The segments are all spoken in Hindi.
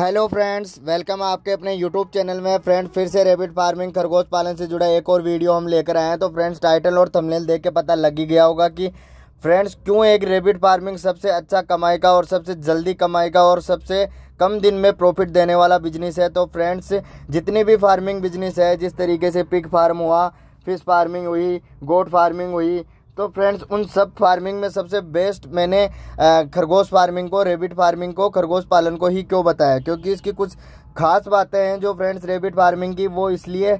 हेलो फ्रेंड्स वेलकम आपके अपने यूट्यूब चैनल में फ्रेंड फिर से रेबिट फार्मिंग खरगोश पालन से जुड़ा एक और वीडियो हम लेकर आए हैं तो फ्रेंड्स टाइटल और थंबनेल देख के पता लग ही गया होगा कि फ्रेंड्स क्यों एक रेबिट फार्मिंग सबसे अच्छा कमाई का और सबसे जल्दी कमाई का और सबसे कम दिन में प्रॉफिट देने वाला बिजनेस है तो फ्रेंड्स जितनी भी फार्मिंग बिजनेस है जिस तरीके से पिग फार्म हुआ फिश फार्मिंग हुई गोट फार्मिंग हुई तो फ्रेंड्स उन सब फार्मिंग में सबसे बेस्ट मैंने खरगोश फार्मिंग को रेबिट फार्मिंग को खरगोश पालन को ही क्यों बताया क्योंकि इसकी कुछ खास बातें हैं जो फ्रेंड्स रेबिट फार्मिंग की वो इसलिए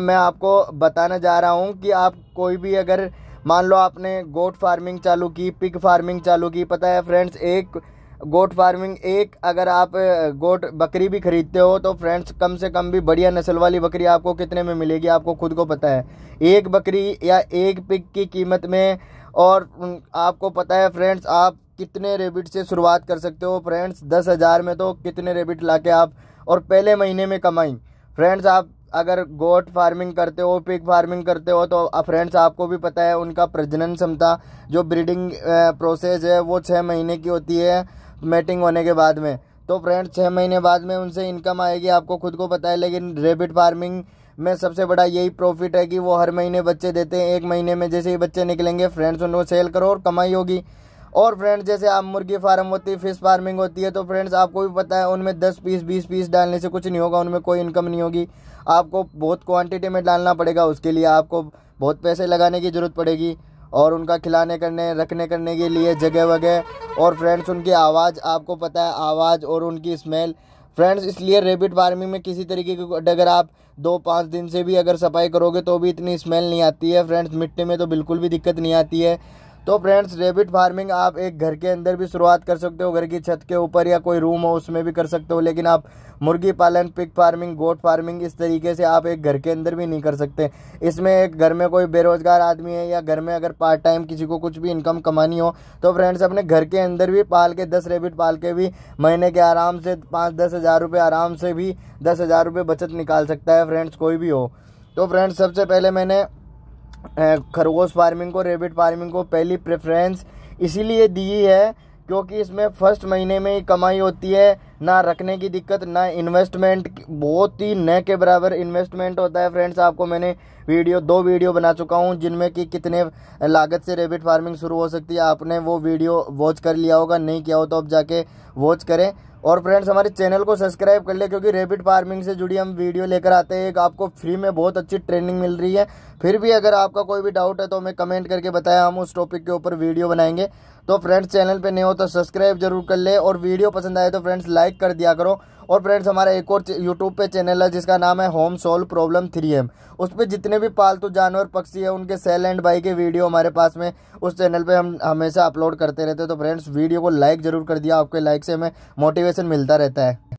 मैं आपको बताना जा रहा हूँ कि आप कोई भी अगर मान लो आपने गोट फार्मिंग चालू की पिग फार्मिंग चालू की पता है फ्रेंड्स एक गोट फार्मिंग एक अगर आप गोट बकरी भी खरीदते हो तो फ्रेंड्स कम से कम भी बढ़िया नस्ल वाली बकरी आपको कितने में मिलेगी आपको खुद को पता है एक बकरी या एक पिक की कीमत में और आपको पता है फ्रेंड्स आप कितने रेबिट से शुरुआत कर सकते हो फ्रेंड्स दस हज़ार में तो कितने रेबिट ला के आप और पहले महीने में कमाई फ्रेंड्स आप अगर गोट फार्मिंग करते हो पिक फार्मिंग करते हो तो फ्रेंड्स आपको भी पता है उनका प्रजनन क्षमता जो ब्रीडिंग प्रोसेस है वो छः महीने की होती है मेटिंग होने के बाद में तो फ्रेंड्स छः महीने बाद में उनसे इनकम आएगी आपको खुद को पता है लेकिन रेबिट फार्मिंग में सबसे बड़ा यही प्रॉफिट है कि वो हर महीने बच्चे देते हैं एक महीने में जैसे ही बच्चे निकलेंगे फ्रेंड्स उनको सेल करो और कमाई होगी और फ्रेंड्स जैसे आप मुर्गी फार्म होती है फिश फार्मिंग होती है तो फ्रेंड्स आपको भी पता है उनमें दस पीस बीस पीस डालने से कुछ नहीं होगा उनमें कोई इनकम नहीं होगी आपको बहुत क्वांटिटी में डालना पड़ेगा उसके लिए आपको बहुत पैसे लगाने की ज़रूरत पड़ेगी और उनका खिलाने करने रखने करने के लिए जगह वगैरह और फ्रेंड्स उनकी आवाज़ आपको पता है आवाज़ और उनकी स्मेल फ्रेंड्स इसलिए रेबिट फार्मिंग में किसी तरीके की अगर आप दो पाँच दिन से भी अगर सफाई करोगे तो भी इतनी स्मेल नहीं आती है फ्रेंड्स मिट्टी में तो बिल्कुल भी दिक्कत नहीं आती है तो फ्रेंड्स रेबिट फार्मिंग आप एक घर के अंदर भी शुरुआत कर सकते हो घर की छत के ऊपर या कोई रूम हो उसमें भी कर सकते हो लेकिन आप मुर्गी पालन पिक फार्मिंग गोट फार्मिंग इस तरीके से आप एक घर के अंदर भी नहीं कर सकते इसमें एक घर में कोई बेरोजगार आदमी है या घर में अगर पार्ट टाइम किसी को कुछ भी इनकम कमानी हो तो फ्रेंड्स अपने घर के अंदर भी पाल के दस रेबिट पाल के भी महीने के आराम से पाँच दस हज़ार रुपये आराम से भी दस हज़ार रुपये बचत निकाल सकता है फ्रेंड्स कोई भी हो तो फ्रेंड्स सबसे पहले मैंने खरगोश फार्मिंग को रेबिट फार्मिंग को पहली प्रेफरेंस इसीलिए दी है क्योंकि इसमें फर्स्ट महीने में ही कमाई होती है ना रखने की दिक्कत ना इन्वेस्टमेंट बहुत ही न के बराबर इन्वेस्टमेंट होता है फ्रेंड्स आपको मैंने वीडियो दो वीडियो बना चुका हूँ जिनमें कि कितने लागत से रेबिट फार्मिंग शुरू हो सकती है आपने वो वीडियो वॉच कर लिया होगा नहीं किया हो तो अब जाके वॉच करें और फ्रेंड्स हमारे चैनल को सब्सक्राइब कर ले क्योंकि रेपिड फार्मिंग से जुड़ी हम वीडियो लेकर आते हैं एक आपको फ्री में बहुत अच्छी ट्रेनिंग मिल रही है फिर भी अगर आपका कोई भी डाउट है तो हमें कमेंट करके बताया हम उस टॉपिक के ऊपर वीडियो बनाएंगे तो फ्रेंड्स चैनल पे नए हो तो सब्सक्राइब जरूर कर ले और वीडियो पसंद आए तो फ्रेंड्स लाइक कर दिया करो और फ्रेंड्स हमारा एक और यूट्यूब पे चैनल है जिसका नाम है home solve problem three M उस पर जितने भी पालतू जानवर पक्षी है उनके सेल एंड बाई के वीडियो हमारे पास में उस चैनल पे हम हमेशा अपलोड करते रहते हैं तो फ्रेंड्स वीडियो को लाइक ज़रूर कर दिया आपके लाइक से हमें मोटिवेशन मिलता रहता है